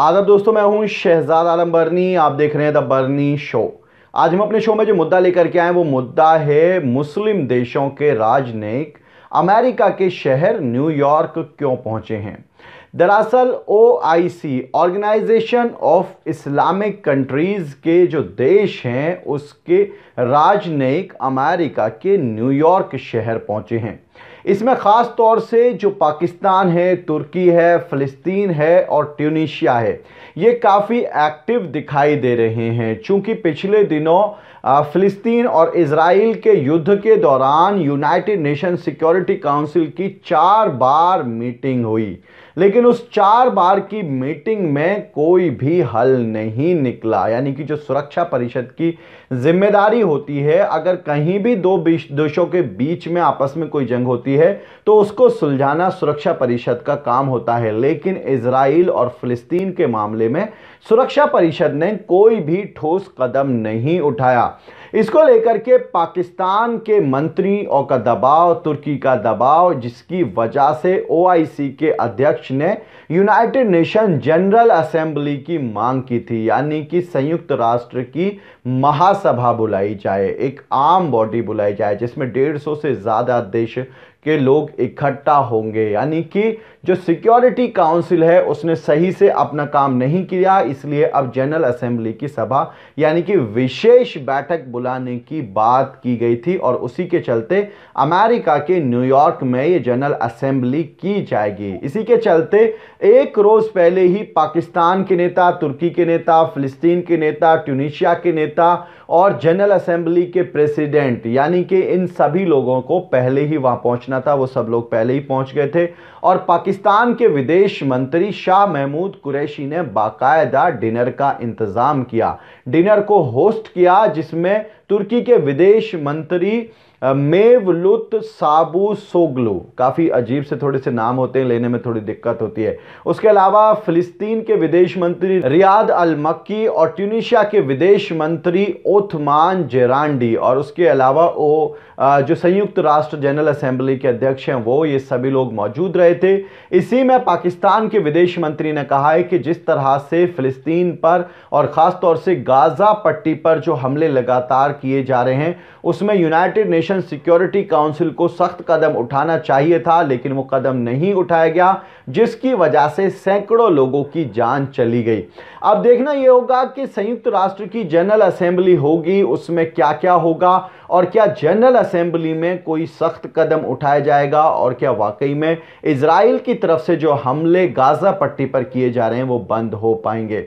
आदर दोस्तों मैं हूं शहजाद आलम बर्नी आप देख रहे हैं द बर्नी शो आज हम अपने शो में जो मुद्दा लेकर के आए वो मुद्दा है मुस्लिम देशों के राजनयिक अमेरिका के शहर न्यूयॉर्क क्यों पहुंचे हैं दरअसल OIC organisation of Islamic countries के जो देश हैं उसके राजनयिक अमेरिका के न्यूयॉर्क शहर पहुंचे हैं इसमें ख़ास तौर से जो पाकिस्तान है तुर्की है फ़लस्तीन है और ट्यूनिशिया है ये काफ़ी एक्टिव दिखाई दे रहे हैं चूँकि पिछले दिनों फ़लस्तीन और इसराइल के युद्ध के दौरान यूनाइटेड नेशन सिक्योरिटी काउंसिल की चार बार मीटिंग हुई लेकिन उस चार बार की मीटिंग में कोई भी हल नहीं निकला यानी कि जो सुरक्षा परिषद की जिम्मेदारी होती है अगर कहीं भी दो देशों के बीच में आपस में कोई जंग होती है तो उसको सुलझाना सुरक्षा परिषद का काम होता है लेकिन इसराइल और फिलिस्तीन के मामले में सुरक्षा परिषद ने कोई भी ठोस कदम नहीं उठाया इसको लेकर के पाकिस्तान के मंत्रियों का दबाव तुर्की का दबाव जिसकी वजह से ओआईसी के अध्यक्ष ने यूनाइटेड नेशन जनरल असेंबली की मांग की थी यानी कि संयुक्त राष्ट्र की महासभा बुलाई जाए एक आम बॉडी बुलाई जाए जिसमें डेढ़ सौ से ज़्यादा देश के लोग इकट्ठा होंगे यानी कि जो सिक्योरिटी काउंसिल है उसने सही से अपना काम नहीं किया इसलिए अब जनरल असेंबली की सभा यानी कि विशेष बैठक बुला बुलाने की बात की गई थी और उसी के चलते अमेरिका के न्यूयॉर्क में ये जनरल असेंबली की जाएगी इसी के चलते एक रोज़ पहले ही पाकिस्तान के नेता तुर्की के नेता फिलिस्तीन के नेता ट्यूनिशिया के नेता और जनरल असेंबली के प्रेसिडेंट यानी कि इन सभी लोगों को पहले ही वहाँ पहुँचना था वो सब लोग पहले ही पहुँच गए थे और पाकिस्तान के विदेश मंत्री शाह महमूद कुरैशी ने बाकायदा डिनर का इंतज़ाम किया डिनर को होस्ट किया जिसमें तुर्की के विदेश मंत्री मेवलुत साबू सोगलू काफ़ी अजीब से थोड़े से नाम होते हैं लेने में थोड़ी दिक्कत होती है उसके अलावा फिलिस्तीन के विदेश मंत्री रियाद अल मक्की और ट्यूनिशिया के विदेश मंत्री ओथमान जेरांडी और उसके अलावा वो जो संयुक्त राष्ट्र जनरल असेंबली के अध्यक्ष हैं वो ये सभी लोग मौजूद रहे थे इसी में पाकिस्तान के विदेश मंत्री ने कहा है कि जिस तरह से फिलिस्तीन पर और ख़ासतौर से गाज़ा पट्टी पर जो हमले लगातार किए जा रहे हैं उसमें United Nation Nation Security Council को सख्त कदम उठाना चाहिए था लेकिन वो कदम नहीं उठाया गया जिसकी वजह से सैकड़ों लोगों की जान चली गई अब देखना ये होगा कि संयुक्त राष्ट्र की जनरल असेंबली होगी उसमें क्या क्या होगा और क्या जनरल असेंबली में कोई सख्त कदम उठाया जाएगा और क्या वाकई में इसराइल की तरफ से जो हमले गाज़ा पट्टी पर किए जा रहे हैं वो बंद हो पाएंगे